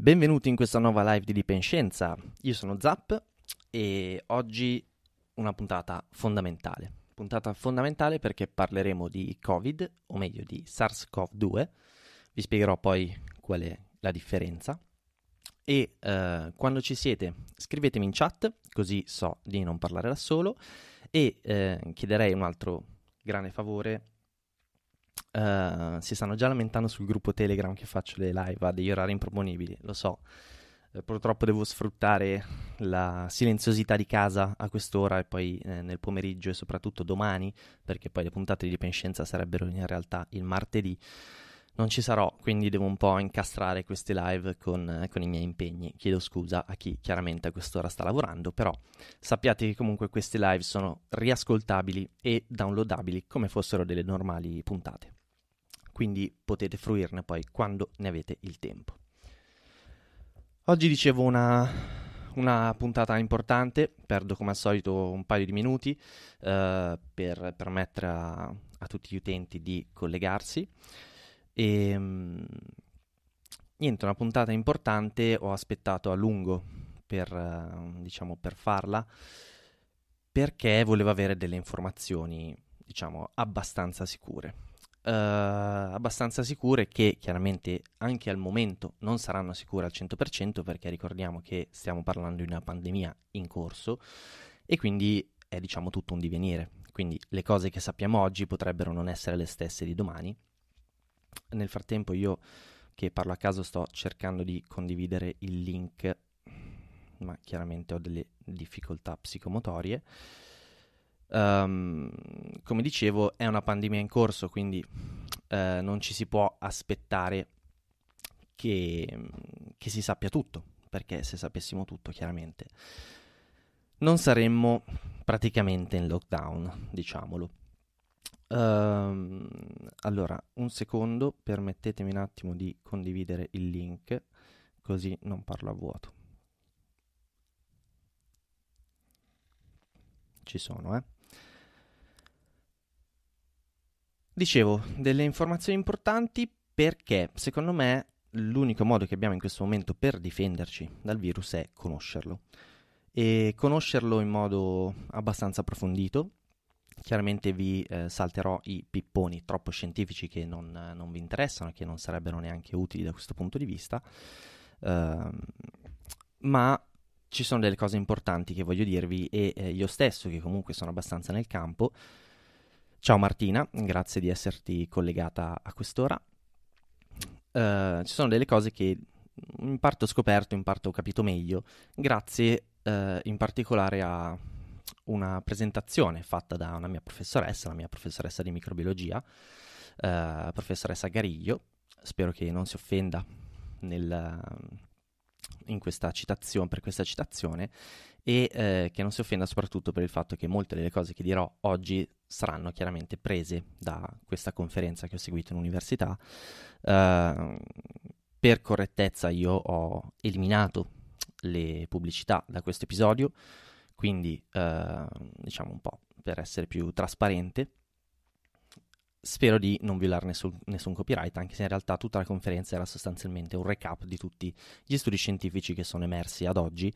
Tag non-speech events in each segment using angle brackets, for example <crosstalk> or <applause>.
Benvenuti in questa nuova live di Dipenscienza. Io sono Zap e oggi una puntata fondamentale. Puntata fondamentale perché parleremo di Covid, o meglio di SARS-CoV-2. Vi spiegherò poi qual è la differenza. E eh, quando ci siete scrivetemi in chat, così so di non parlare da solo. E eh, chiederei un altro grande favore eh, si stanno già lamentando sul gruppo Telegram che faccio le live a degli orari improponibili, lo so. Eh, purtroppo devo sfruttare la silenziosità di casa a quest'ora e poi eh, nel pomeriggio e soprattutto domani, perché poi le puntate di Dipenscienza sarebbero in realtà il martedì non ci sarò, quindi devo un po' incastrare queste live con, con, i miei impegni. Chiedo scusa a chi chiaramente a quest'ora sta lavorando, però sappiate che comunque queste live sono riascoltabili e downloadabili come fossero delle normali puntate. Quindi potete fruirne poi quando ne avete il tempo. Oggi dicevo una, una puntata importante, perdo come al solito un paio di minuti eh, per permettere a, a tutti gli utenti di collegarsi. E ehm, niente, una puntata importante, ho aspettato a lungo per, eh, diciamo, per farla perché volevo avere delle informazioni, diciamo, abbastanza sicure. Uh, abbastanza sicure che chiaramente anche al momento non saranno sicure al 100% perché ricordiamo che stiamo parlando di una pandemia in corso e quindi è diciamo tutto un divenire. Quindi le cose che sappiamo oggi potrebbero non essere le stesse di domani nel frattempo io che parlo a caso sto cercando di condividere il link, ma chiaramente ho delle difficoltà psicomotorie. Um, come dicevo, è una pandemia in corso, quindi eh, non ci si può aspettare che, che si sappia tutto, perché se sapessimo tutto, chiaramente non saremmo praticamente in lockdown, diciamolo. Um, allora, un secondo, permettetemi un attimo di condividere il link, così non parlo a vuoto. Ci sono, eh. Dicevo, delle informazioni importanti perché secondo me l'unico modo che abbiamo in questo momento per difenderci dal virus è conoscerlo. E conoscerlo in modo abbastanza approfondito, Chiaramente vi eh, salterò i pipponi troppo scientifici che non, non, vi interessano, che non sarebbero neanche utili da questo punto di vista, uh, ma ci sono delle cose importanti che voglio dirvi e eh, io stesso, che comunque sono abbastanza nel campo, Ciao Martina, grazie di esserti collegata a quest'ora. Uh, ci sono delle cose che in parte ho scoperto, in parte ho capito meglio, grazie uh, in particolare a una presentazione fatta da una mia professoressa, la mia professoressa di microbiologia, eh, professoressa Gariglio, spero che non si offenda nel, eh, questa per questa citazione e eh, che non si offenda soprattutto per il fatto che molte delle cose che dirò oggi saranno chiaramente prese da questa conferenza che ho seguito in università. Eh, per correttezza io ho eliminato le pubblicità da questo episodio, quindi, eh, diciamo un po' per essere più trasparente, spero di non violare nessun, nessun, copyright, anche se in realtà tutta la conferenza era sostanzialmente un recap di tutti gli studi scientifici che sono emersi ad oggi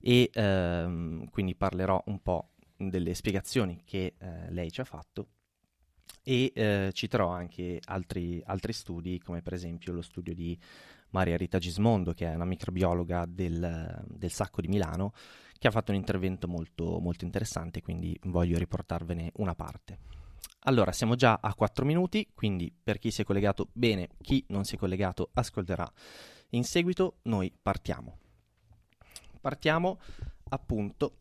e ehm, quindi parlerò un po' delle spiegazioni che eh, lei ci ha fatto e eh, citerò anche altri, altri, studi come per esempio lo studio di Maria Rita Gismondo, che è una microbiologa del, del Sacco di Milano, che ha fatto un intervento molto, molto interessante, quindi voglio riportarvene una parte. Allora, siamo già a 4 minuti, quindi per chi si è collegato bene, chi non si è collegato ascolterà in seguito, noi partiamo. Partiamo appunto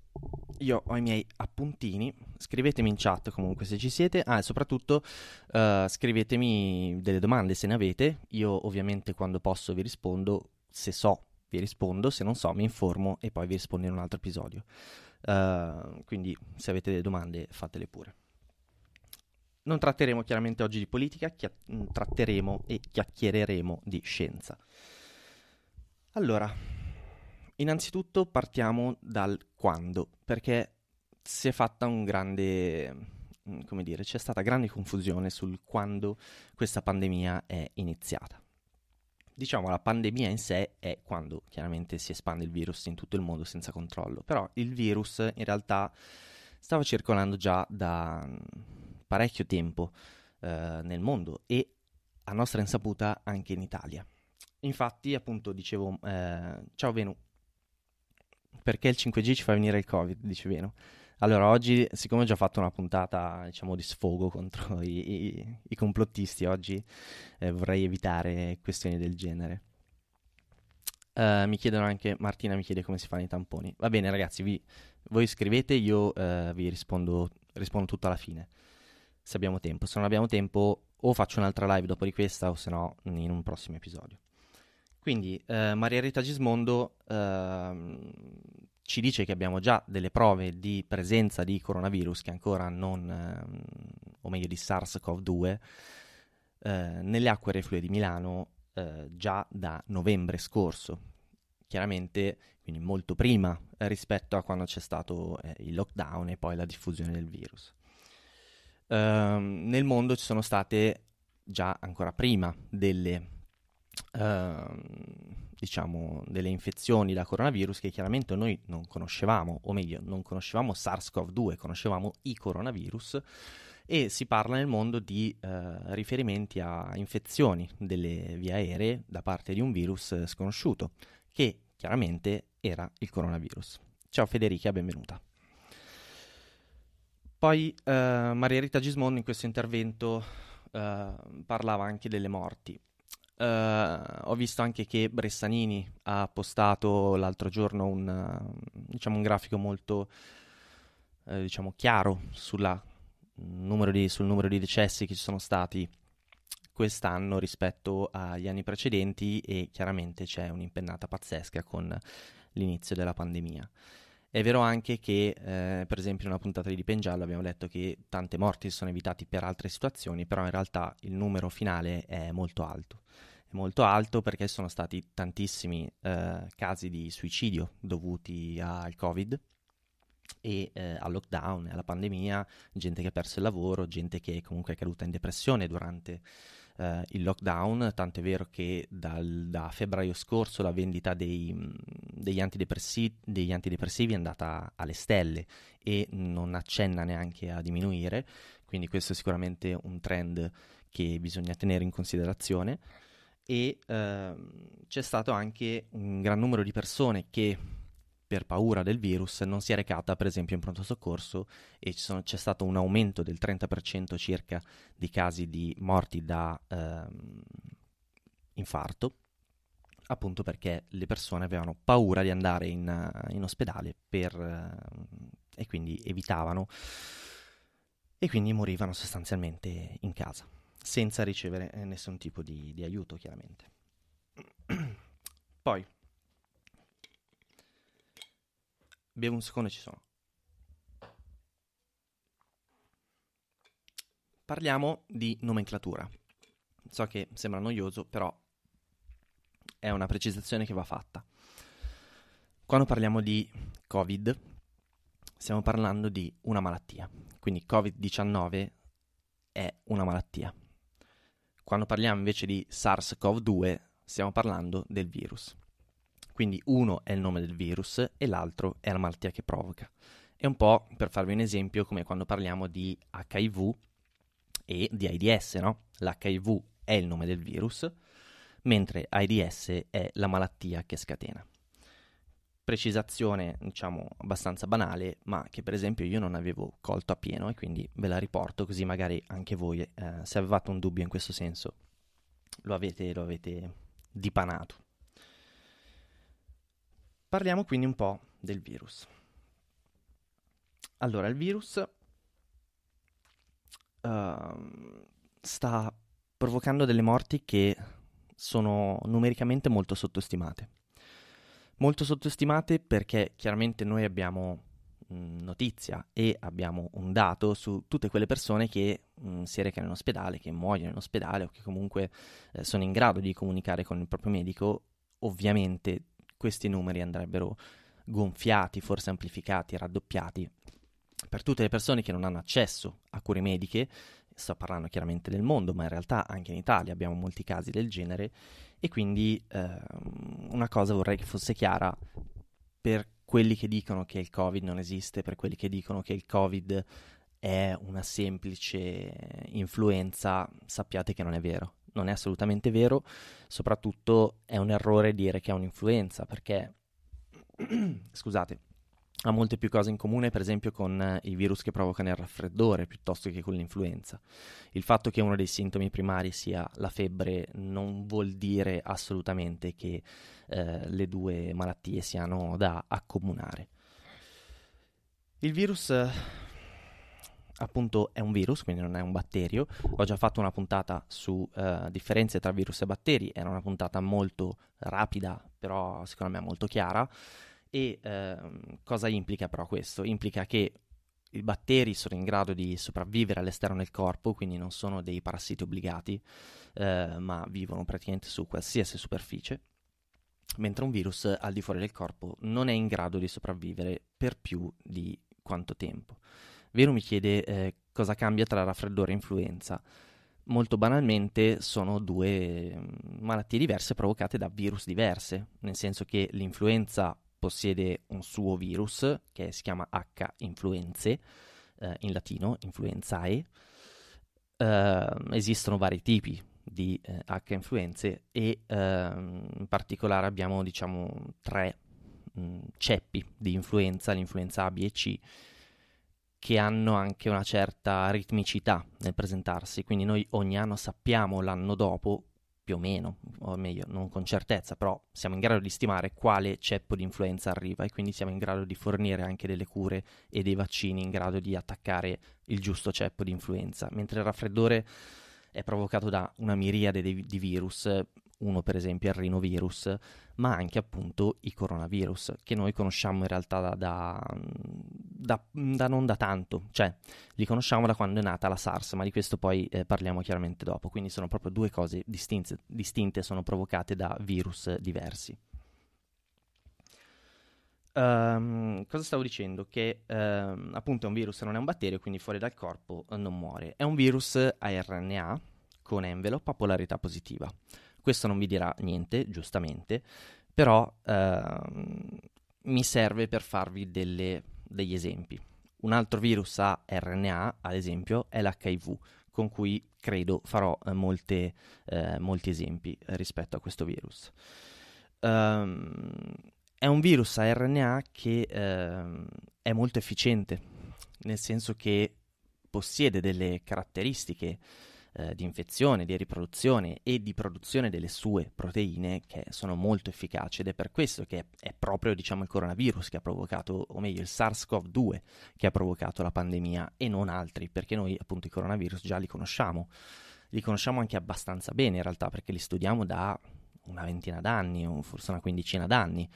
io ho i miei appuntini. Scrivetemi in chat comunque se ci siete. Ah, e soprattutto uh, scrivetemi delle domande se ne avete. Io ovviamente quando posso vi rispondo. Se so, vi rispondo. Se non so, mi informo e poi vi rispondo in un altro episodio. Uh, quindi se avete delle domande, fatele pure. Non tratteremo chiaramente oggi di politica, chia- mm, tratteremo e chiacchiereremo di scienza. Allora, innanzitutto partiamo dal quando, perché si è fatta un grande mm, come dire, c'è stata grande confusione sul quando questa pandemia è iniziata. Diciamo la pandemia in sé è quando chiaramente si espande il virus in tutto il mondo senza controllo, però il virus in realtà stava circolando già da mm, parecchio tempo eh, nel mondo e a nostra insaputa anche in Italia. Infatti, appunto, dicevo, eh, ciao Venu, perché il 5G ci fa venire il Covid, dice Veno. Allora, oggi, siccome ho già fatto una puntata, diciamo, di sfogo <laughs> contro i, i, i complottisti, oggi eh, vorrei evitare questioni del genere. Uh, mi chiedono anche, Martina mi chiede come si fanno i tamponi. Va bene ragazzi, vi, voi scrivete, io uh, vi rispondo, rispondo tutto alla fine, se abbiamo tempo. Se non abbiamo tempo o faccio un'altra live dopo di questa o se no in un prossimo episodio. Quindi eh, Maria Rita Gismondo eh, ci dice che abbiamo già delle prove di presenza di coronavirus che ancora non, eh, o meglio di SARS-CoV-2, eh, nelle acque reflue di Milano eh, già da novembre scorso. Chiaramente, quindi molto prima rispetto a quando c'è stato eh, il lockdown e poi la diffusione del virus. Ehm, nel mondo ci sono state già ancora prima delle Ehm, diciamo, delle infezioni da coronavirus che chiaramente noi non conoscevamo, o meglio, non conoscevamo SARS-CoV-2, conoscevamo i coronavirus e si parla nel mondo di eh, riferimenti a infezioni delle vie aeree da parte di un virus sconosciuto, che chiaramente era il coronavirus. Ciao Federica, benvenuta. Poi eh, Maria Rita Gismondo in questo intervento eh, parlava anche delle morti. Uh, ho visto anche che Bressanini ha postato l'altro giorno un, eh, diciamo, un grafico molto eh, diciamo, chiaro sulla, numero di, sul numero di decessi che ci sono stati quest'anno rispetto agli anni precedenti e chiaramente c'è un'impennata pazzesca con l'inizio della pandemia. È vero anche che, eh, per esempio, in una puntata di Dipen Giallo abbiamo detto che tante morti si sono evitate per altre situazioni, però in realtà il numero finale è molto alto molto alto perché sono stati tantissimi eh, casi di suicidio dovuti al Covid e eh, al lockdown, alla pandemia, gente che ha perso il lavoro, gente che comunque è caduta in depressione durante eh, il lockdown, tant'è vero che dal, da febbraio scorso la vendita dei, mm, degli, antidepressi, degli, antidepressivi è andata alle stelle e non accenna neanche a diminuire, quindi questo è sicuramente un trend che bisogna tenere in considerazione e ehm, c'è stato anche un gran numero di persone che per paura del virus non si è recata per esempio in pronto soccorso e sono, c'è stato un aumento del 30% circa di casi di morti da ehm, infarto appunto perché le persone avevano paura di andare in, in ospedale per, eh, e quindi evitavano e quindi morivano sostanzialmente in casa senza ricevere eh, nessun tipo di, di aiuto, chiaramente. <clears throat> Poi, bevo un secondo e ci sono. Parliamo di nomenclatura. So che sembra noioso, però è una precisazione che va fatta. Quando parliamo di Covid, stiamo parlando di una malattia. Quindi Covid-19 è una malattia. Quando parliamo invece di SARS-CoV-2 stiamo parlando del virus. Quindi uno è il nome del virus e l'altro è la malattia che provoca. È un po', per farvi un esempio, come quando parliamo di HIV e di AIDS, no? L'HIV è il nome del virus, mentre AIDS è la malattia che scatena precisazione, diciamo, abbastanza banale, ma che per esempio io non avevo colto appieno e quindi ve la riporto così magari anche voi, eh, se avevate un dubbio in questo senso, lo avete, lo avete dipanato. Parliamo quindi un po' del virus. Allora, il virus uh, sta provocando delle morti che sono numericamente molto sottostimate molto sottostimate perché chiaramente noi abbiamo mm, notizia e abbiamo un dato su tutte quelle persone che mh, mm, si recano in ospedale, che muoiono in ospedale o che comunque eh, sono in grado di comunicare con il proprio medico, ovviamente questi numeri andrebbero gonfiati, forse amplificati, raddoppiati per tutte le persone che non hanno accesso a cure mediche sto parlando chiaramente del mondo, ma in realtà anche in Italia abbiamo molti casi del genere e quindi eh, una cosa vorrei che fosse chiara per quelli che dicono che il Covid non esiste, per quelli che dicono che il Covid è una semplice influenza, sappiate che non è vero. Non è assolutamente vero, soprattutto è un errore dire che è un'influenza, perché <clears throat> scusate, ha molte più cose in comune, per esempio, con eh, i virus che provocano il raffreddore piuttosto che con l'influenza. Il fatto che uno dei sintomi primari sia la febbre non vuol dire assolutamente che eh, le due malattie siano da accomunare. Il virus eh, appunto è un virus, quindi non è un batterio. Ho già fatto una puntata su uh, differenze tra virus e batteri, era una puntata molto rapida, però secondo me molto chiara. E eh, cosa implica però questo? Implica che i batteri sono in grado di sopravvivere all'esterno del corpo, quindi non sono dei parassiti obbligati, eh, ma vivono praticamente su qualsiasi superficie, mentre un virus al di fuori del corpo non è in grado di sopravvivere per più di quanto tempo. Vero mi chiede eh, cosa cambia tra raffreddore e influenza. Molto banalmente sono due mm, malattie diverse provocate da virus diverse, nel senso che l'influenza possiede un suo virus che si chiama H influenze, eh, in latino influenzae. Eh, esistono vari tipi di eh, H influenze e ehm, in particolare abbiamo diciamo tre mh, mm, ceppi di influenza, l'influenza A, B e C, che hanno anche una certa ritmicità nel presentarsi, quindi noi ogni anno sappiamo l'anno dopo più o meno, o meglio, non con certezza, però siamo in grado di stimare quale ceppo di influenza arriva e quindi siamo in grado di fornire anche delle cure e dei vaccini in grado di attaccare il giusto ceppo di influenza, mentre il raffreddore è provocato da una miriade di, di virus, uno per esempio è il rinovirus, ma anche appunto i coronavirus, che noi conosciamo in realtà da, da, da, da non da tanto, cioè li conosciamo da quando è nata la SARS, ma di questo poi eh, parliamo chiaramente dopo, quindi sono proprio due cose distinte, distinte sono provocate da virus diversi. Um, cosa stavo dicendo? Che um, appunto è un virus, non è un batterio, quindi fuori dal corpo eh, non muore. È un virus a RNA con envelope a polarità positiva. Questo non vi dirà niente, giustamente, però eh, mi serve per farvi delle, degli esempi. Un altro virus a RNA, ad esempio, è l'HIV, con cui credo farò eh, molte, eh, molti esempi rispetto a questo virus. Um, è un virus a RNA che ehm, è molto efficiente, nel senso che possiede delle caratteristiche eh, di infezione, di riproduzione e di produzione delle sue proteine che sono molto efficaci ed è per questo che è proprio diciamo, il coronavirus che ha provocato, o meglio il SARS-CoV-2 che ha provocato la pandemia e non altri, perché noi appunto i coronavirus già li conosciamo, li conosciamo anche abbastanza bene in realtà perché li studiamo da una ventina d'anni o forse una quindicina d'anni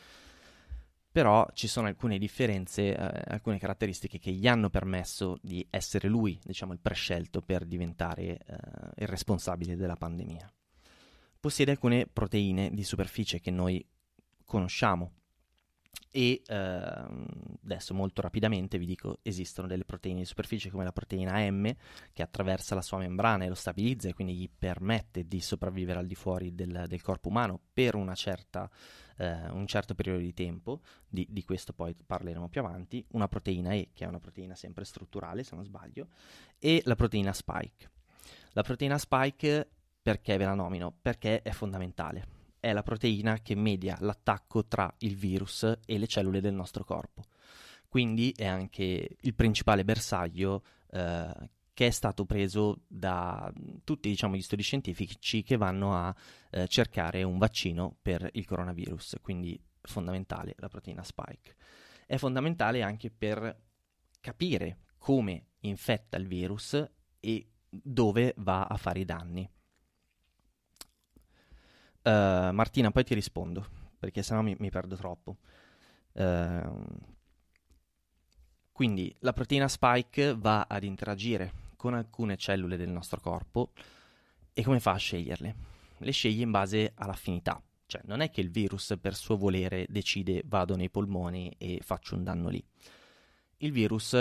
però ci sono alcune differenze, eh, alcune caratteristiche che gli hanno permesso di essere lui, diciamo, il prescelto per diventare eh, il responsabile della pandemia. Possiede alcune proteine di superficie che noi conosciamo, e ehm, adesso molto rapidamente vi dico esistono delle proteine di superficie come la proteina M che attraversa la sua membrana e lo stabilizza e quindi gli permette di sopravvivere al di fuori del, del corpo umano per certa, eh, un certo periodo di tempo di, di, questo poi parleremo più avanti una proteina E che è una proteina sempre strutturale se non sbaglio e la proteina Spike la proteina Spike perché ve la nomino? Perché è fondamentale è la proteina che media l'attacco tra il virus e le cellule del nostro corpo. Quindi è anche il principale bersaglio eh, che è stato preso da tutti diciamo, gli studi scientifici che vanno a eh, cercare un vaccino per il coronavirus, quindi fondamentale la proteina spike. È fondamentale anche per capire come infetta il virus e dove va a fare i danni. Uh, Martina, poi ti rispondo, perché sennò mi, mi perdo troppo. Uh, quindi la proteina spike va ad interagire con alcune cellule del nostro corpo e come fa a sceglierle? Le sceglie in base all'affinità, cioè non è che il virus per suo volere decide vado nei polmoni e faccio un danno lì. Il virus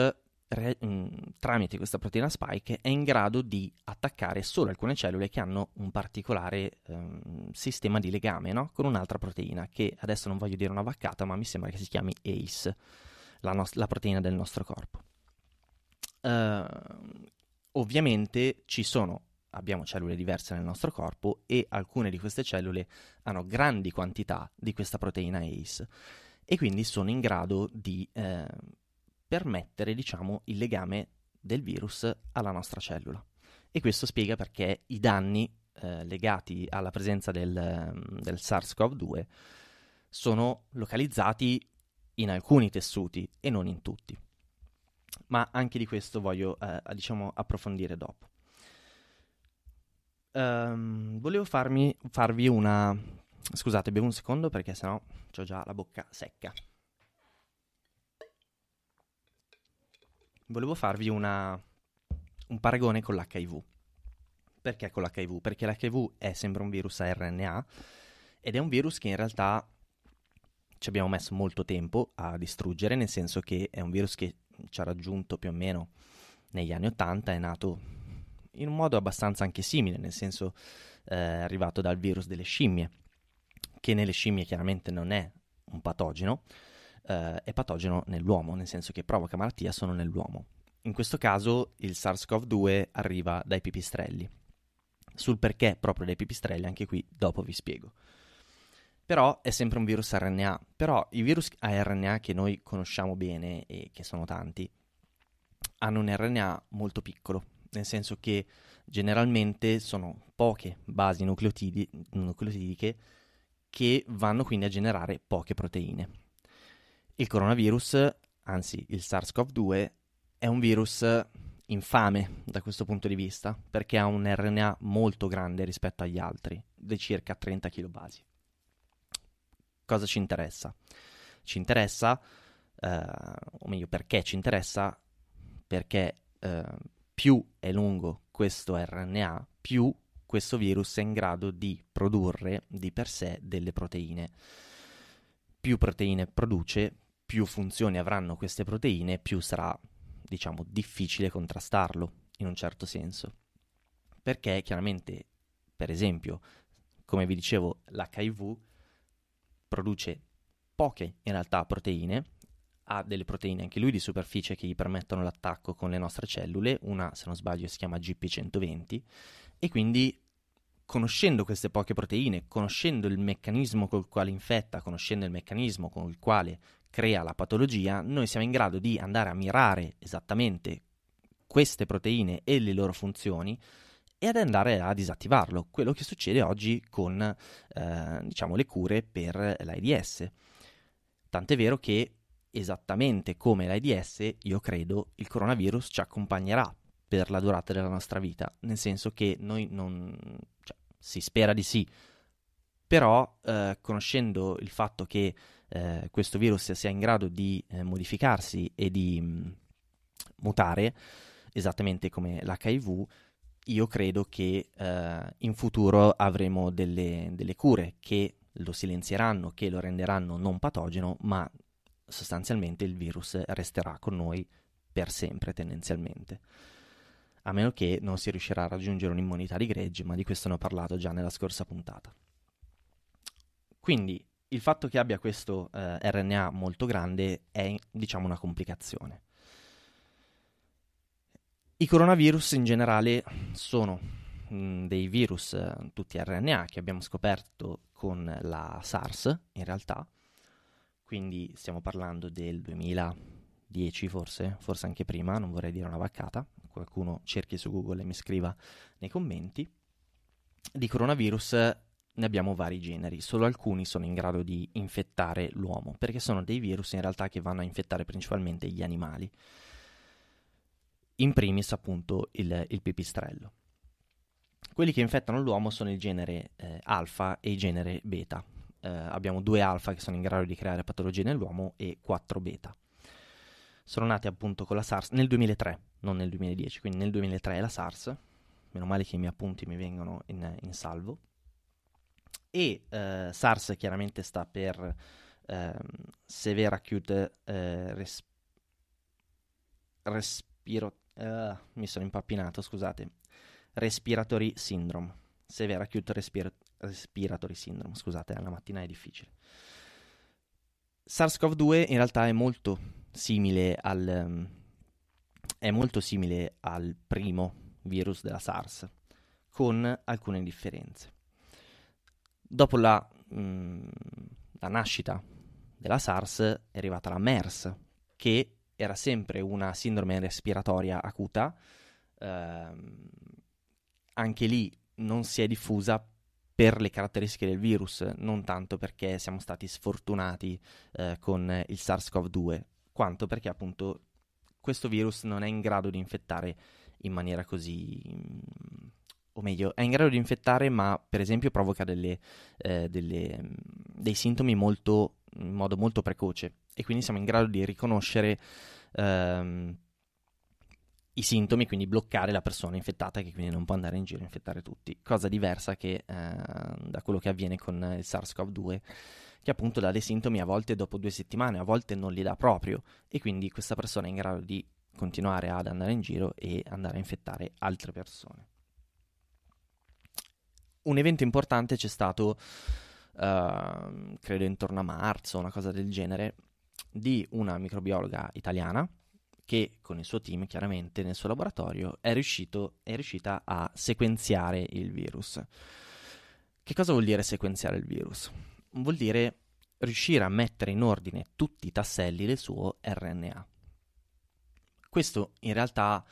re, mh, mm, tramite questa proteina spike è in grado di attaccare solo alcune cellule che hanno un particolare ehm, sistema di legame no? con un'altra proteina che adesso non voglio dire una vaccata ma mi sembra che si chiami ACE, la, no- la proteina del nostro corpo. Uh, ovviamente ci sono abbiamo cellule diverse nel nostro corpo e alcune di queste cellule hanno grandi quantità di questa proteina ACE e quindi sono in grado di eh, permettere, diciamo, il legame del virus alla nostra cellula. E questo spiega perché i danni eh, legati alla presenza del, mm, del SARS-CoV-2 sono localizzati in alcuni tessuti e non in tutti. Ma anche di questo voglio eh, diciamo approfondire dopo. Um, volevo farmi, farvi una. Scusate, bevo un secondo perché sennò ho già la bocca secca. volevo farvi una, un paragone con l'HIV. Perché con l'HIV? Perché l'HIV è, sembra un virus a RNA ed è un virus che in realtà ci abbiamo messo molto tempo a distruggere, nel senso che è un virus che ci ha raggiunto più o meno negli anni 80, è nato in un modo abbastanza anche simile, nel senso eh, è arrivato dal virus delle scimmie, che nelle scimmie chiaramente non è un patogeno, eh, è patogeno nell'uomo, nel senso che provoca malattia solo nell'uomo. In questo caso il SARS-CoV-2 arriva dai pipistrelli. Sul perché proprio dai pipistrelli, anche qui dopo vi spiego. Però è sempre un virus RNA, però i virus a RNA che noi conosciamo bene e che sono tanti, hanno un RNA molto piccolo, nel senso che generalmente sono poche basi nucleotidi, nucleotidiche che vanno quindi a generare poche proteine. Il coronavirus, anzi il SARS-CoV-2, è un virus infame da questo punto di vista perché ha un RNA molto grande rispetto agli altri, di circa 30 kilobasi. Cosa ci interessa? Ci interessa, eh, o meglio perché ci interessa, perché eh, più è lungo questo RNA, più questo virus è in grado di produrre di per sé delle proteine più proteine produce, più funzioni avranno queste proteine, più sarà, diciamo, difficile contrastarlo in un certo senso. Perché chiaramente, per esempio, come vi dicevo, l'HIV produce poche in realtà proteine, ha delle proteine anche lui di superficie che gli permettono l'attacco con le nostre cellule, una se non sbaglio si chiama GP120 e quindi conoscendo queste poche proteine, conoscendo il meccanismo col quale infetta, conoscendo il meccanismo con il quale crea la patologia, noi siamo in grado di andare a mirare esattamente queste proteine e le loro funzioni e ad andare a disattivarlo, quello che succede oggi con eh, diciamo, le cure per l'AIDS. Tant'è vero che esattamente come l'AIDS, io credo, il coronavirus ci accompagnerà per la durata della nostra vita, nel senso che noi non, cioè, si spera di sì. Però, eh, conoscendo il fatto che eh, questo virus sia in grado di eh, modificarsi e di mh, mm, mutare, esattamente come l'HIV, io credo che eh, in futuro avremo delle, delle cure che lo silenzieranno, che lo renderanno non patogeno, ma sostanzialmente il virus resterà con noi per sempre tendenzialmente a meno che non si riuscirà a raggiungere un'immunità di gregge, ma di questo ne ho parlato già nella scorsa puntata. Quindi il fatto che abbia questo eh, RNA molto grande è, diciamo, una complicazione. I coronavirus in generale sono mm, dei virus eh, tutti RNA che abbiamo scoperto con la SARS, in realtà, quindi stiamo parlando del 2010 forse, forse anche prima, non vorrei dire una vaccata, qualcuno cerchi su Google e mi scriva nei commenti, di coronavirus eh, ne abbiamo vari generi, solo alcuni sono in grado di infettare l'uomo, perché sono dei virus in realtà che vanno a infettare principalmente gli animali. In primis appunto il, il pipistrello. Quelli che infettano l'uomo sono il genere eh, alfa e il genere beta. Eh, abbiamo due alfa che sono in grado di creare patologie nell'uomo e quattro beta sono nati appunto con la SARS nel 2003, non nel 2010, quindi nel 2003 è la SARS, meno male che i miei appunti mi vengono in, in salvo, e eh, SARS chiaramente sta per eh, Severe Acute eh, res- Respiro... Uh, mi sono impappinato, scusate, Respiratory Syndrome, Severe Acute Respiro- Respiratory Syndrome, scusate, eh, la mattina è difficile. SARS-CoV-2 in realtà è molto simile al... Ehm, è molto simile al primo virus della SARS, con alcune differenze. Dopo la, mh, mm, la nascita della SARS è arrivata la MERS, che era sempre una sindrome respiratoria acuta, ehm, anche lì non si è diffusa per le caratteristiche del virus, non tanto perché siamo stati sfortunati eh, con il SARS-CoV-2, quanto perché appunto questo virus non è in grado di infettare in maniera così... Mm, o meglio, è in grado di infettare ma per esempio provoca delle, eh, delle, mm, dei sintomi molto, in modo molto precoce e quindi siamo in grado di riconoscere ehm, i sintomi, quindi bloccare la persona infettata che quindi non può andare in giro a infettare tutti, cosa diversa che, eh, da quello che avviene con il SARS-CoV-2 che appunto dà dei sintomi a volte dopo due settimane, a volte non li dà proprio e quindi questa persona è in grado di continuare ad andare in giro e andare a infettare altre persone. Un evento importante c'è stato, uh, credo intorno a marzo, una cosa del genere, di una microbiologa italiana che con il suo team, chiaramente nel suo laboratorio, è, riuscito, è riuscita a sequenziare il virus. Che cosa vuol dire sequenziare il virus? vuol dire riuscire a mettere in ordine tutti i tasselli del suo RNA. Questo in realtà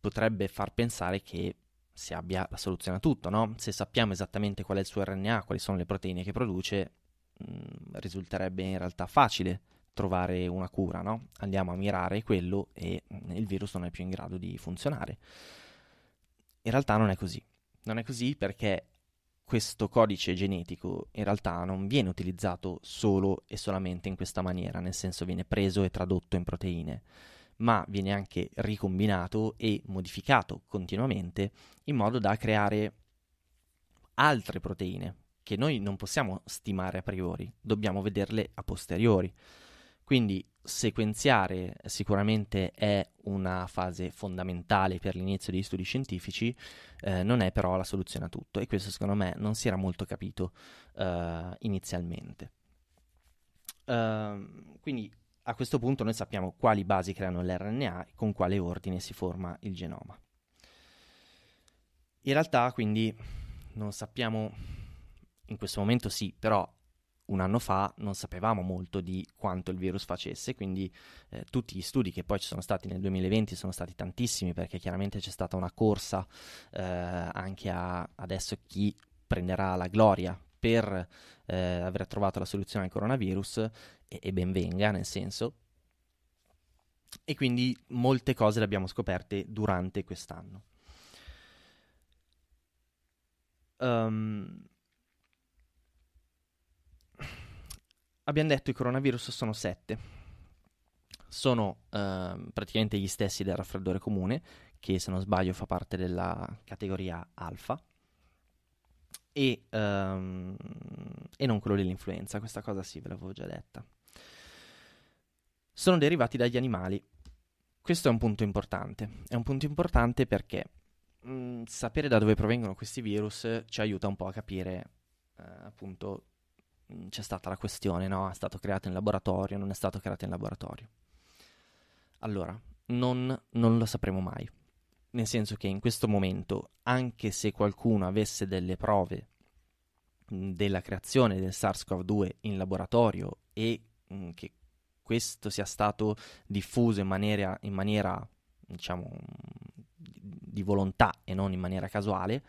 potrebbe far pensare che si abbia la soluzione a tutto, no? Se sappiamo esattamente qual è il suo RNA, quali sono le proteine che produce, mh, mm, risulterebbe in realtà facile trovare una cura, no? Andiamo a mirare quello e mm, il virus non è più in grado di funzionare. In realtà non è così. Non è così perché questo codice genetico in realtà non viene utilizzato solo e solamente in questa maniera, nel senso viene preso e tradotto in proteine, ma viene anche ricombinato e modificato continuamente in modo da creare altre proteine che noi non possiamo stimare a priori, dobbiamo vederle a posteriori. Quindi sequenziare sicuramente è una fase fondamentale per l'inizio degli studi scientifici, eh, non è però la soluzione a tutto e questo secondo me non si era molto capito eh, inizialmente. Uh, quindi a questo punto noi sappiamo quali basi creano l'RNA e con quale ordine si forma il genoma. In realtà quindi non sappiamo, in questo momento sì, però un anno fa non sapevamo molto di quanto il virus facesse, quindi eh, tutti gli studi che poi ci sono stati nel 2020 sono stati tantissimi perché chiaramente c'è stata una corsa eh, anche a adesso chi prenderà la gloria per eh, aver trovato la soluzione al coronavirus e, e ben venga nel senso. E quindi molte cose le abbiamo scoperte durante quest'anno. Um, abbiamo detto i coronavirus sono 7. Sono eh, praticamente gli stessi del raffreddore comune, che se non sbaglio fa parte della categoria alfa, e, ehm, e non quello dell'influenza. Questa cosa sì, ve l'avevo già detta. Sono derivati dagli animali. Questo è un punto importante. È un punto importante perché mh, mm, sapere da dove provengono questi virus ci aiuta un po' a capire eh, appunto Mm, c'è stata la questione, no? È stato creato in laboratorio, non è stato creato in laboratorio. Allora, non, non lo sapremo mai. Nel senso che in questo momento, anche se qualcuno avesse delle prove mm, della creazione del SARS-CoV-2 in laboratorio e mm, che questo sia stato diffuso in maniera, in maniera diciamo, di volontà e non in maniera casuale,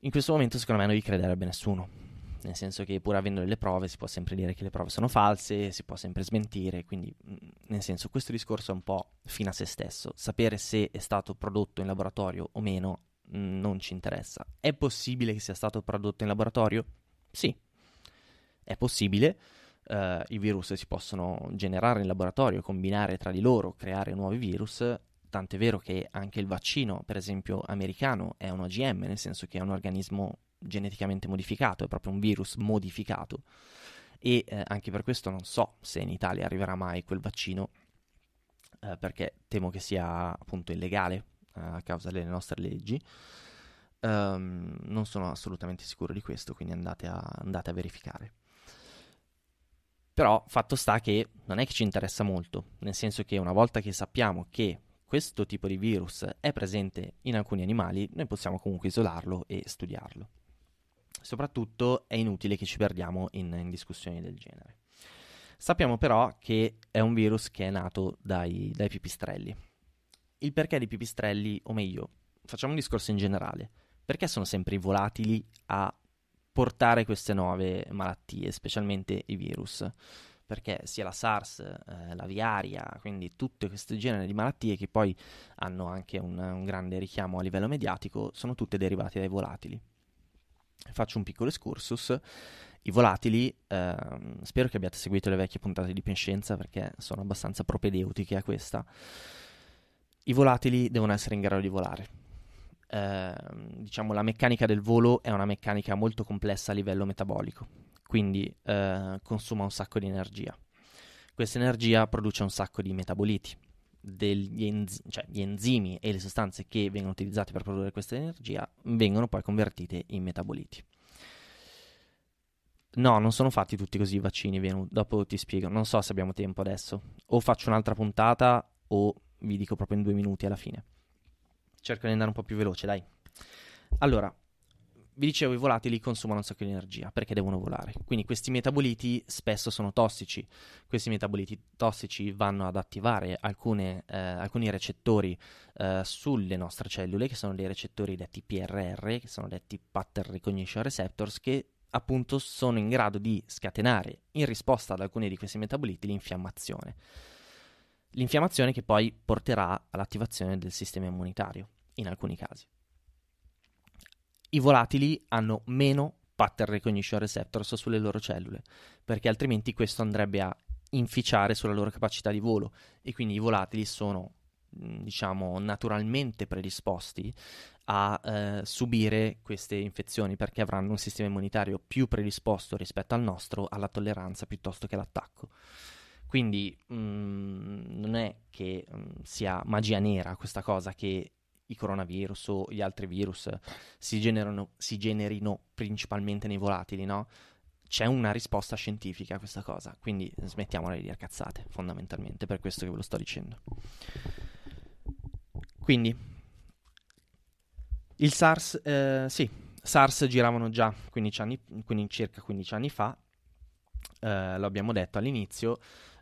in questo momento secondo me non gli crederebbe nessuno nel senso che pur avendo delle prove si può sempre dire che le prove sono false, si può sempre smentire, quindi mm, nel senso questo discorso è un po' fino a se stesso, sapere se è stato prodotto in laboratorio o meno mm, non ci interessa. È possibile che sia stato prodotto in laboratorio? Sì, è possibile. Uh, I virus si possono generare in laboratorio, combinare tra di loro, creare nuovi virus. Tant'è vero che anche il vaccino, per esempio americano, è un OGM, nel senso che è un organismo geneticamente modificato, è proprio un virus modificato e eh, anche per questo non so se in Italia arriverà mai quel vaccino eh, perché temo che sia appunto illegale eh, a causa delle nostre leggi. Um, non sono assolutamente sicuro di questo, quindi andate a, andate a verificare. Però fatto sta che non è che ci interessa molto, nel senso che una volta che sappiamo che questo tipo di virus è presente in alcuni animali, noi possiamo comunque isolarlo e studiarlo. Soprattutto è inutile che ci perdiamo in, in discussioni del genere. Sappiamo però che è un virus che è nato dai, dai pipistrelli. Il perché dei pipistrelli, o meglio, facciamo un discorso in generale. Perché sono sempre i volatili a portare queste nuove malattie, specialmente i virus? perché sia la SARS, eh, la viaria, quindi tutto questo genere di malattie che poi hanno anche un, un, grande richiamo a livello mediatico, sono tutte derivate dai volatili faccio un piccolo excursus. I volatili, ehm, spero che abbiate seguito le vecchie puntate di Penscienza perché sono abbastanza propedeutiche a questa. I volatili devono essere in grado di volare. Eh, diciamo la meccanica del volo è una meccanica molto complessa a livello metabolico, quindi eh, consuma un sacco di energia. Questa energia produce un sacco di metaboliti, degli enz- cioè gli enzimi e le sostanze che vengono utilizzate per produrre questa energia vengono poi convertite in metaboliti. No, non sono fatti tutti così i vaccini, Venu. dopo ti spiego, non so se abbiamo tempo adesso, o faccio un'altra puntata o vi dico proprio in due minuti alla fine. Cerco di andare un po' più veloce, dai. Allora, vi dicevo, i volatili consumano un sacco di energia perché devono volare. Quindi questi metaboliti spesso sono tossici. Questi metaboliti tossici vanno ad attivare alcune, eh, alcuni recettori eh, sulle nostre cellule, che sono dei recettori detti PRR, che sono detti Pattern Recognition Receptors, che appunto sono in grado di scatenare in risposta ad alcuni di questi metaboliti l'infiammazione. L'infiammazione che poi porterà all'attivazione del sistema immunitario, in alcuni casi i volatili hanno meno pattern recognition receptors sulle loro cellule, perché altrimenti questo andrebbe a inficiare sulla loro capacità di volo e quindi i volatili sono mm, diciamo naturalmente predisposti a eh, subire queste infezioni perché avranno un sistema immunitario più predisposto rispetto al nostro alla tolleranza piuttosto che all'attacco. Quindi mh, mm, non è che mh, mm, sia magia nera questa cosa che i coronavirus o gli altri virus si, generano, si generino principalmente nei volatili, no? C'è una risposta scientifica a questa cosa, quindi smettiamola di dire cazzate, fondamentalmente, per questo che ve lo sto dicendo. Quindi, il SARS, eh, sì, SARS giravano già 15 anni, quindi circa 15 anni fa, eh, lo abbiamo detto all'inizio,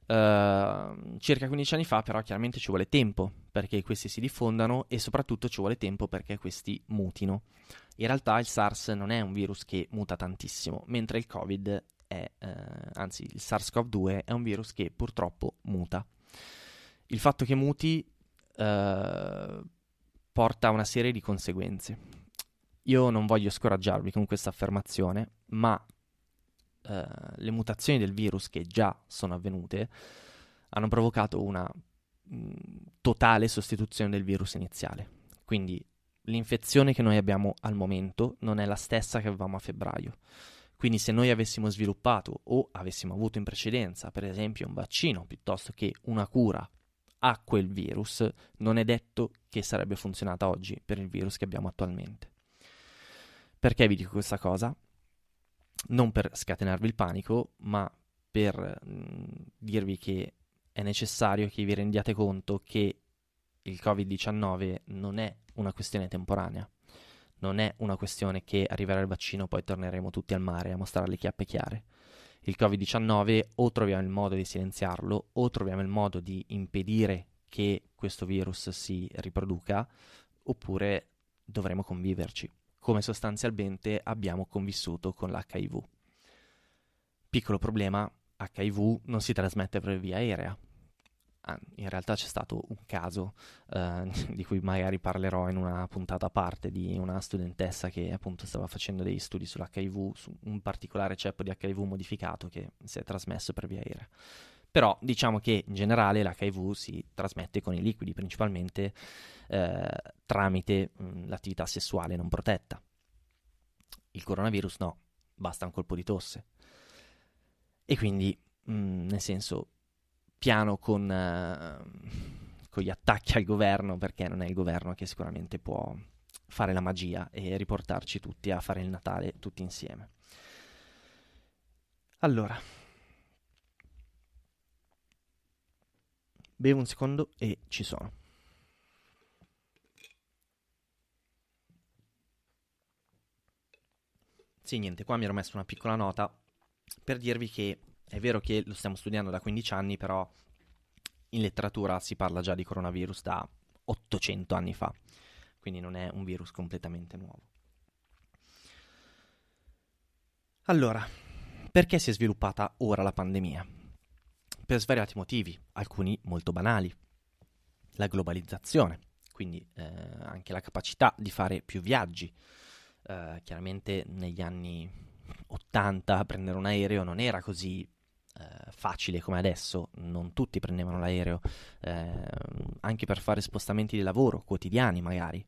Ehm, circa 15 anni fa però chiaramente ci vuole tempo perché questi si diffondano e soprattutto ci vuole tempo perché questi mutino. In realtà il SARS non è un virus che muta tantissimo, mentre il Covid è, uh, anzi il SARS-CoV-2 è un virus che purtroppo muta. Il fatto che muti uh, porta a una serie di conseguenze. Io non voglio scoraggiarvi con questa affermazione, ma eh, le mutazioni del virus che già sono avvenute hanno provocato una mh, mm, totale sostituzione del virus iniziale. Quindi l'infezione che noi abbiamo al momento non è la stessa che avevamo a febbraio. Quindi se noi avessimo sviluppato o avessimo avuto in precedenza, per esempio, un vaccino piuttosto che una cura a quel virus, non è detto che sarebbe funzionata oggi per il virus che abbiamo attualmente. Perché vi dico questa cosa? non per scatenarvi il panico, ma per mh, dirvi che è necessario che vi rendiate conto che il Covid-19 non è una questione temporanea, non è una questione che arriverà il vaccino e poi torneremo tutti al mare a mostrare le chiappe chiare. Il Covid-19 o troviamo il modo di silenziarlo o troviamo il modo di impedire che questo virus si riproduca oppure dovremo conviverci come sostanzialmente abbiamo convissuto con l'HIV. Piccolo problema, HIV non si trasmette per via aerea. in realtà c'è stato un caso eh, <laughs> di cui magari parlerò in una puntata a parte di una studentessa che appunto stava facendo dei studi sull'HIV, su un particolare ceppo di HIV modificato che si è trasmesso per via aerea però diciamo che in generale l'HIV si trasmette con i liquidi principalmente eh, tramite mh, mm, l'attività sessuale non protetta. Il coronavirus no, basta un colpo di tosse. E quindi, mh, mm, nel senso, piano con, eh, con gli attacchi al governo, perché non è il governo che sicuramente può fare la magia e riportarci tutti a fare il Natale tutti insieme. Allora, Bevo un secondo e ci sono. Sì, niente, qua mi ero messo una piccola nota per dirvi che è vero che lo stiamo studiando da 15 anni, però in letteratura si parla già di coronavirus da 800 anni fa, quindi non è un virus completamente nuovo. Allora, perché si è sviluppata ora la pandemia? per svariati motivi, alcuni molto banali. La globalizzazione, quindi eh, anche la capacità di fare più viaggi. Eh, chiaramente negli anni 80 prendere un aereo non era così eh, facile come adesso, non tutti prendevano l'aereo, eh, anche per fare spostamenti di lavoro quotidiani magari.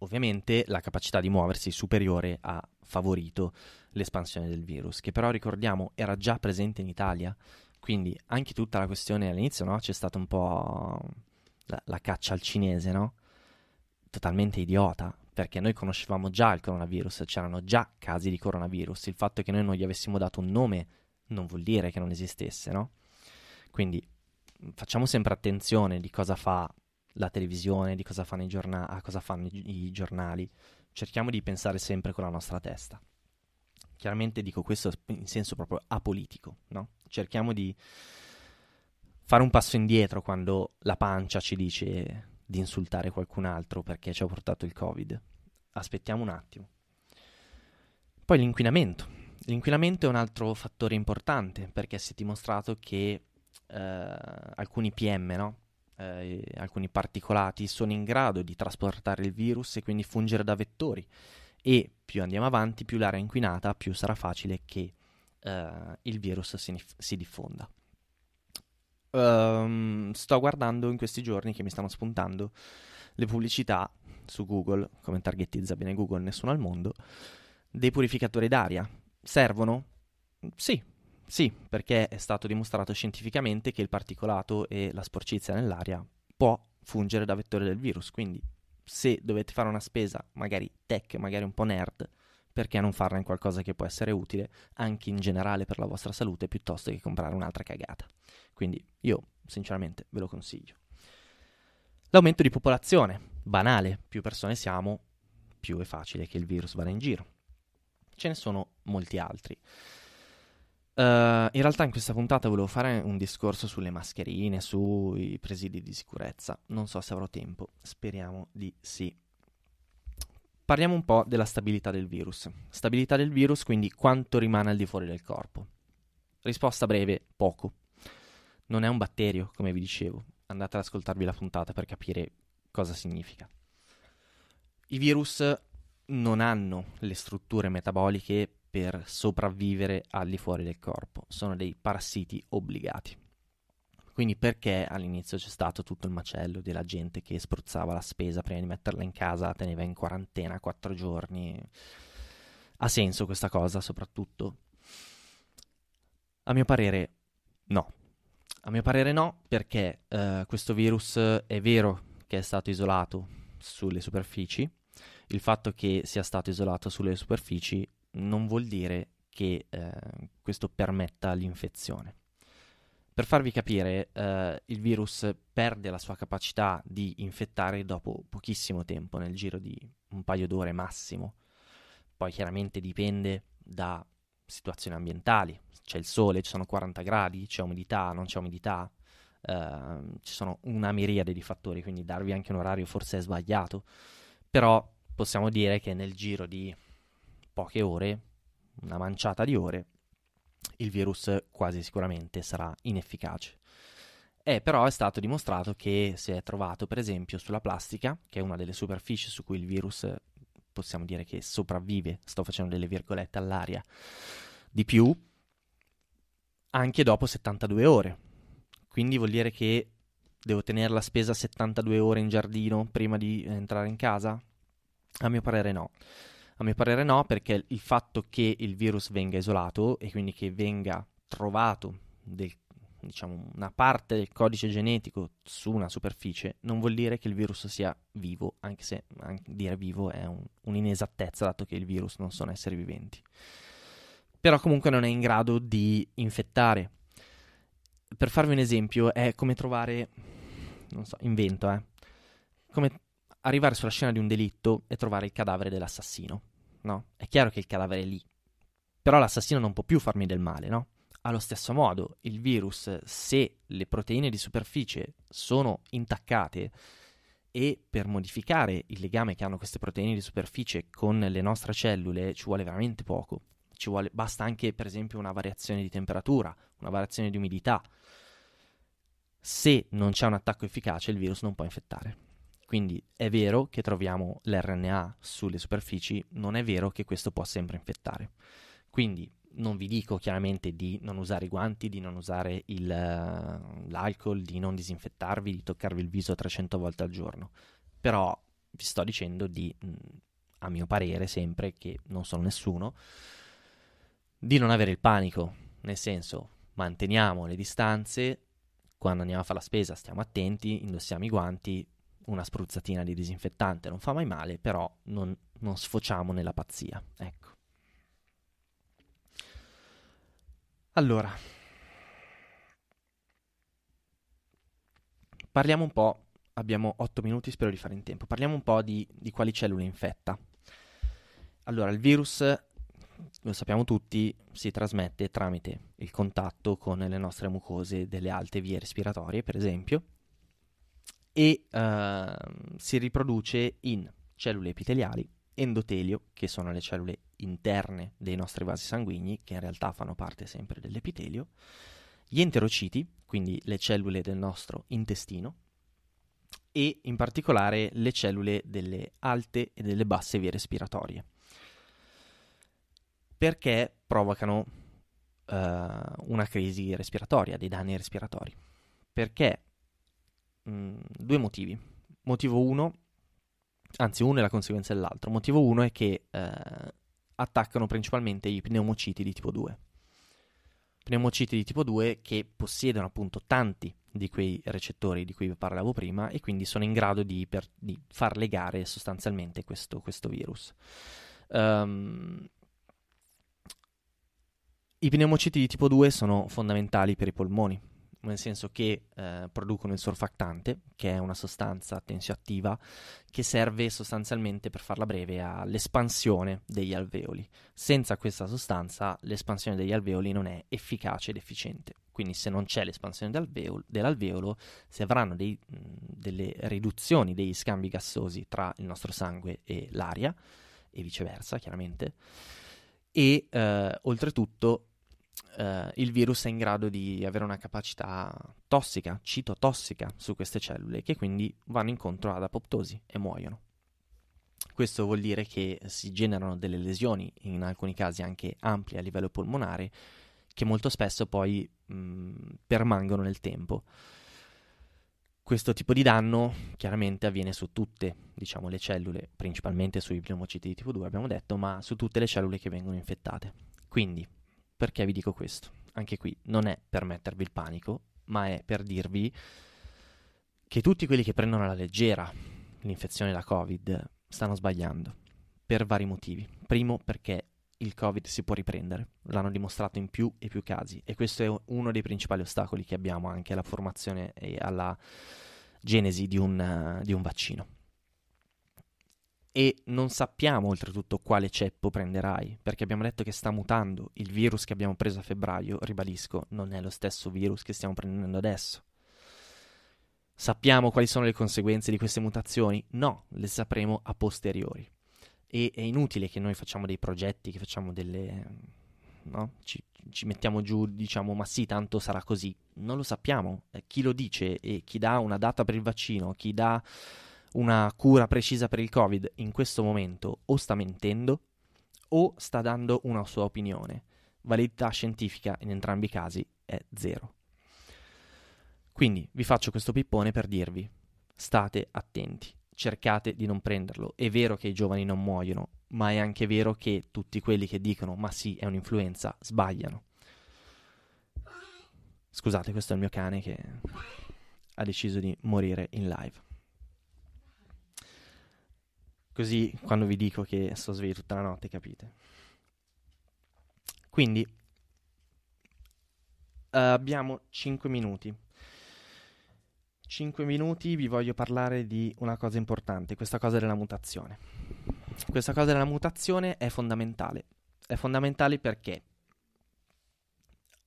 Ovviamente la capacità di muoversi superiore ha favorito l'espansione del virus, che però ricordiamo era già presente in Italia quindi anche tutta la questione all'inizio, no? C'è stata un po' la, la caccia al cinese, no? Totalmente idiota, perché noi conoscevamo già il coronavirus, c'erano già casi di coronavirus. Il fatto che noi non gli avessimo dato un nome non vuol dire che non esistesse, no? Quindi facciamo sempre attenzione di cosa fa la televisione, di cosa fanno i, giorna- cosa fanno i, i giornali. Cerchiamo di pensare sempre con la nostra testa. Chiaramente dico questo in senso proprio apolitico, no? cerchiamo di fare un passo indietro quando la pancia ci dice di insultare qualcun altro perché ci ha portato il Covid. Aspettiamo un attimo. Poi l'inquinamento. L'inquinamento è un altro fattore importante perché si è dimostrato che eh, alcuni PM, no? eh, alcuni particolati, sono in grado di trasportare il virus e quindi fungere da vettori. E più andiamo avanti, più l'area è inquinata, più sarà facile che eh, il virus si, si diffonda. Um, sto guardando in questi giorni che mi stanno spuntando le pubblicità su Google, come targettizza bene Google, nessuno al mondo, dei purificatori d'aria. Servono? Sì, sì, perché è stato dimostrato scientificamente che il particolato e la sporcizia nell'aria può fungere da vettore del virus, quindi se dovete fare una spesa magari tech, magari un po' nerd, perché non farne qualcosa che può essere utile anche in generale per la vostra salute piuttosto che comprare un'altra cagata. Quindi io sinceramente ve lo consiglio. L'aumento di popolazione, banale, più persone siamo, più è facile che il virus vada in giro. Ce ne sono molti altri. Uh, in realtà in questa puntata volevo fare un discorso sulle mascherine, sui presidi di sicurezza. Non so se avrò tempo, speriamo di sì. Parliamo un po' della stabilità del virus. Stabilità del virus, quindi quanto rimane al di fuori del corpo. Risposta breve, poco. Non è un batterio, come vi dicevo. Andate ad ascoltarvi la puntata per capire cosa significa. I virus non hanno le strutture metaboliche per sopravvivere al di fuori del corpo, sono dei parassiti obbligati. Quindi perché all'inizio c'è stato tutto il macello della gente che spruzzava la spesa prima di metterla in casa, la teneva in quarantena quattro giorni? Ha senso questa cosa soprattutto? A mio parere no. A mio parere no perché eh, questo virus è vero che è stato isolato sulle superfici. Il fatto che sia stato isolato sulle superfici non vuol dire che eh, questo permetta l'infezione. Per farvi capire, eh, il virus perde la sua capacità di infettare dopo pochissimo tempo, nel giro di un paio d'ore massimo. Poi chiaramente dipende da situazioni ambientali, c'è il sole, ci sono 40 gradi, c'è umidità, non c'è umidità, eh, ci sono una miriade di fattori, quindi darvi anche un orario forse è sbagliato, però possiamo dire che nel giro di poche ore, una manciata di ore, il virus quasi sicuramente sarà inefficace. E eh, però è stato dimostrato che si è trovato per esempio sulla plastica, che è una delle superfici su cui il virus possiamo dire che sopravvive, sto facendo delle virgolette all'aria, di più anche dopo 72 ore. Quindi vuol dire che devo tenerla spesa 72 ore in giardino prima di entrare in casa? A mio parere no. A mio parere no, perché il fatto che il virus venga isolato e quindi che venga trovato del, diciamo, una parte del codice genetico su una superficie non vuol dire che il virus sia vivo, anche se anche dire vivo è un, un'inesattezza dato che il virus non sono esseri viventi. Però comunque non è in grado di infettare. Per farvi un esempio, è come trovare, non so, invento, eh, come arrivare sulla scena di un delitto e trovare il cadavere dell'assassino, no? È chiaro che il cadavere è lì, però l'assassino non può più farmi del male, no? Allo stesso modo, il virus, se le proteine di superficie sono intaccate e per modificare il legame che hanno queste proteine di superficie con le nostre cellule ci vuole veramente poco. Vuole, basta anche, per esempio, una variazione di temperatura, una variazione di umidità. Se non c'è un attacco efficace, il virus non può infettare. Quindi è vero che troviamo l'RNA sulle superfici, non è vero che questo può sempre infettare. Quindi non vi dico chiaramente di non usare i guanti, di non usare il, eh, l'alcol, di non disinfettarvi, di toccarvi il viso 300 volte al giorno, però vi sto dicendo di, mm, a mio parere sempre, che non sono nessuno, di non avere il panico, nel senso manteniamo le distanze, quando andiamo a fare la spesa stiamo attenti, indossiamo i guanti, una spruzzatina di disinfettante non fa mai male, però non, non sfociamo nella pazzia. Ecco. Allora, parliamo un po', abbiamo 8 minuti, spero di fare in tempo, parliamo un po' di, di quali cellule infetta. Allora, il virus, lo sappiamo tutti, si trasmette tramite il contatto con le nostre mucose delle alte vie respiratorie, per esempio, e uh, si riproduce in cellule epiteliali, endotelio, che sono le cellule interne dei nostri vasi sanguigni, che in realtà fanno parte sempre dell'epitelio, gli enterociti, quindi le cellule del nostro intestino, e in particolare le cellule delle alte e delle basse vie respiratorie. Perché provocano uh, una crisi respiratoria, dei danni respiratori? Perché Mm, due motivi. Motivo 1, anzi uno è la conseguenza dell'altro. Motivo 1 è che eh, attaccano principalmente i pneumociti di tipo 2. Pneumociti di tipo 2 che possiedono appunto tanti di quei recettori di cui vi parlavo prima e quindi sono in grado di, per, di far legare sostanzialmente questo, questo virus. Um, I pneumociti di tipo 2 sono fondamentali per i polmoni nel senso che eh, producono il surfactante, che è una sostanza tensioattiva che serve sostanzialmente, per farla breve, all'espansione degli alveoli. Senza questa sostanza l'espansione degli alveoli non è efficace ed efficiente. Quindi se non c'è l'espansione dell'alveolo, dell'alveolo si avranno dei, delle riduzioni degli scambi gassosi tra il nostro sangue e l'aria, e viceversa, chiaramente. E eh, oltretutto eh, il virus è in grado di avere una capacità tossica, citotossica su queste cellule che quindi vanno incontro ad apoptosi e muoiono. Questo vuol dire che si generano delle lesioni, in alcuni casi anche ampie a livello polmonare, che molto spesso poi mh, permangono nel tempo. Questo tipo di danno chiaramente avviene su tutte diciamo, le cellule, principalmente sui pneumociti di tipo 2 abbiamo detto, ma su tutte le cellule che vengono infettate. Quindi perché vi dico questo? Anche qui non è per mettervi il panico, ma è per dirvi che tutti quelli che prendono alla leggera l'infezione da Covid stanno sbagliando per vari motivi. Primo perché il Covid si può riprendere, l'hanno dimostrato in più e più casi e questo è uno dei principali ostacoli che abbiamo anche alla formazione e alla genesi di un, uh, di un vaccino e non sappiamo oltretutto quale ceppo prenderai, perché abbiamo detto che sta mutando. Il virus che abbiamo preso a febbraio, ribadisco, non è lo stesso virus che stiamo prendendo adesso. Sappiamo quali sono le conseguenze di queste mutazioni? No, le sapremo a posteriori. E è inutile che noi facciamo dei progetti, che facciamo delle... No? Ci, ci mettiamo giù, diciamo, ma sì, tanto sarà così. Non lo sappiamo. Eh, chi lo dice e chi dà una data per il vaccino, chi dà una cura precisa per il Covid, in questo momento o sta mentendo o sta dando una sua opinione. Validità scientifica in entrambi i casi è zero. Quindi vi faccio questo pippone per dirvi, state attenti, cercate di non prenderlo. È vero che i giovani non muoiono, ma è anche vero che tutti quelli che dicono ma sì, è un'influenza, sbagliano. Scusate, questo è il mio cane che ha deciso di morire in live. Così quando vi dico che sto sveglio tutta la notte, capite? Quindi uh, abbiamo 5 minuti. 5 minuti vi voglio parlare di una cosa importante, questa cosa della mutazione. Questa cosa della mutazione è fondamentale. È fondamentale perché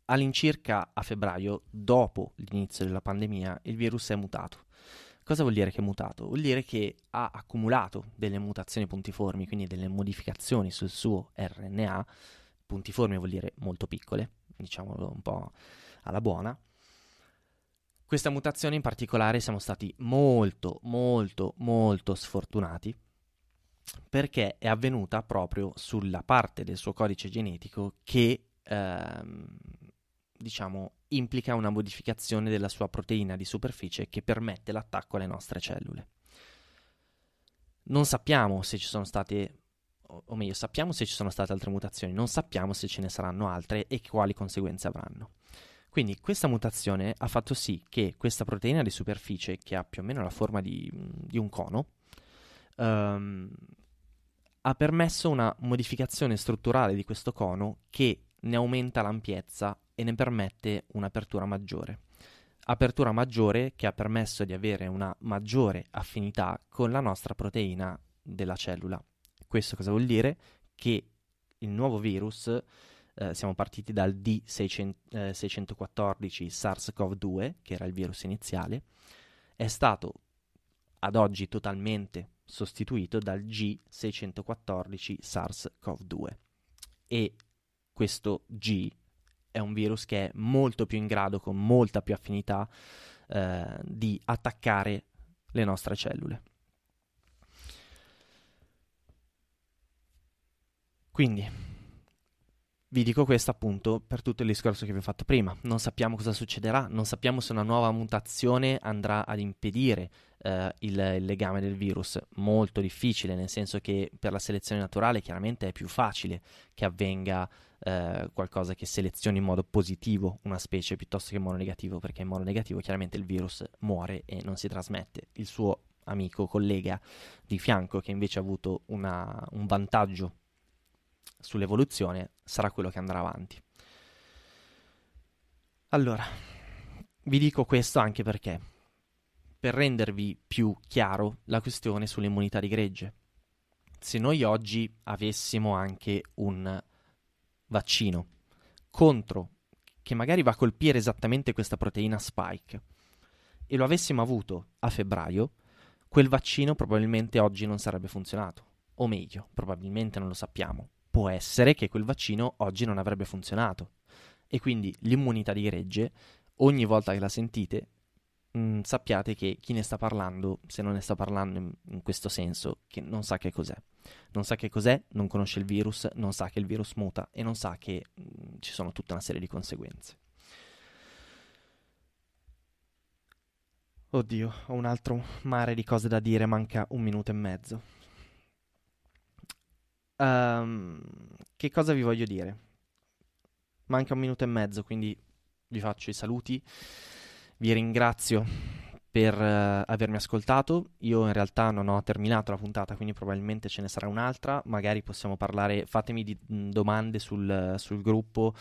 all'incirca a febbraio, dopo l'inizio della pandemia, il virus è mutato. Cosa vuol dire che è mutato? Vuol dire che ha accumulato delle mutazioni puntiformi, quindi delle modificazioni sul suo RNA, puntiformi vuol dire molto piccole, diciamolo un po' alla buona. Questa mutazione in particolare siamo stati molto, molto, molto sfortunati perché è avvenuta proprio sulla parte del suo codice genetico che ehm, diciamo implica una modificazione della sua proteina di superficie che permette l'attacco alle nostre cellule. Non sappiamo se ci sono state, o meglio, sappiamo se ci sono state altre mutazioni, non sappiamo se ce ne saranno altre e quali conseguenze avranno. Quindi questa mutazione ha fatto sì che questa proteina di superficie, che ha più o meno la forma di, di un cono, um, ha permesso una modificazione strutturale di questo cono che ne aumenta l'ampiezza e ne permette un'apertura maggiore. Apertura maggiore che ha permesso di avere una maggiore affinità con la nostra proteina della cellula. Questo cosa vuol dire? Che il nuovo virus, eh, siamo partiti dal D614 eh, SARS-CoV-2, che era il virus iniziale, è stato ad oggi totalmente sostituito dal G614 SARS-CoV-2 e questo G è un virus che è molto più in grado, con molta più affinità, eh, di attaccare le nostre cellule. Quindi vi dico questo appunto per tutto il discorso che vi ho fatto prima. Non sappiamo cosa succederà, non sappiamo se una nuova mutazione andrà ad impedire eh, il, il, legame del virus. Molto difficile, nel senso che per la selezione naturale chiaramente è più facile che avvenga eh, qualcosa che selezioni in modo positivo una specie piuttosto che in modo negativo, perché in modo negativo chiaramente il virus muore e non si trasmette. Il suo amico, collega di fianco che invece ha avuto una, un vantaggio sull'evoluzione sarà quello che andrà avanti. Allora, vi dico questo anche perché per rendervi più chiaro la questione sull'immunità di gregge. Se noi oggi avessimo anche un vaccino contro che magari va a colpire esattamente questa proteina spike e lo avessimo avuto a febbraio, quel vaccino probabilmente oggi non sarebbe funzionato, o meglio, probabilmente non lo sappiamo. Può essere che quel vaccino oggi non avrebbe funzionato. E quindi l'immunità di gregge, ogni volta che la sentite, mh, mm, sappiate che chi ne sta parlando, se non ne sta parlando in, in questo senso, che non sa che cos'è. Non sa che cos'è, non conosce il virus, non sa che il virus muta e non sa che mh, mm, ci sono tutta una serie di conseguenze. Oddio, ho un altro mare di cose da dire, manca un minuto e mezzo. Um, che cosa vi voglio dire? Manca un minuto e mezzo, quindi vi faccio i saluti. Vi ringrazio per uh, avermi ascoltato. Io in realtà non ho terminato la puntata, quindi probabilmente ce ne sarà un'altra. Magari possiamo parlare, fatemi di, mm, domande sul, sul, gruppo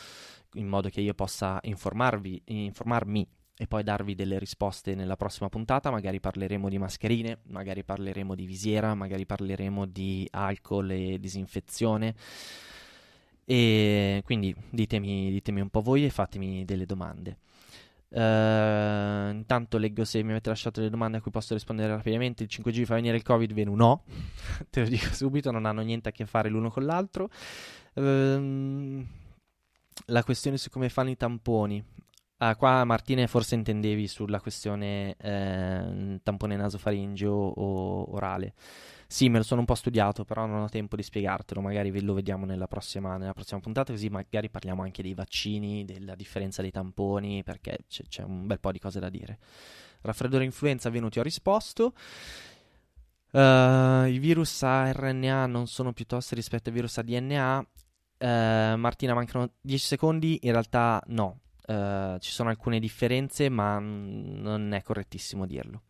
in modo che io possa informarvi, informarmi e poi darvi delle risposte nella prossima puntata. Magari parleremo di mascherine, magari parleremo di visiera, magari parleremo di alcol e disinfezione. E quindi ditemi, ditemi un po' voi e fatemi delle domande. Uh, intanto leggo se mi avete lasciato le domande a cui posso rispondere rapidamente. Il 5G fa venire il Covid? Venu no, <laughs> te lo dico subito, non hanno niente a che fare l'uno con l'altro. Uh, la questione su come fanno i tamponi. Ah, qua Martina forse intendevi sulla questione eh, tampone nasofaringeo o orale. Sì, me lo sono un po' studiato, però non ho tempo di spiegartelo. Magari lo vediamo nella prossima, nella prossima puntata, così magari parliamo anche dei vaccini, della differenza dei tamponi, perché c'è, c'è un bel po' di cose da dire. Raffreddore influenza, venuti ho risposto. Uh, I virus a RNA non sono più tosti rispetto ai virus a DNA. Uh, eh, Martina, mancano 10 secondi. In realtà, no, Uh, ci sono alcune differenze, ma non è correttissimo dirlo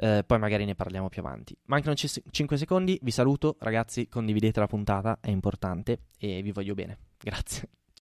eh, poi magari ne parliamo più avanti. Mancano c- 5 secondi, vi saluto ragazzi, condividete la puntata, è importante e vi voglio bene. Grazie.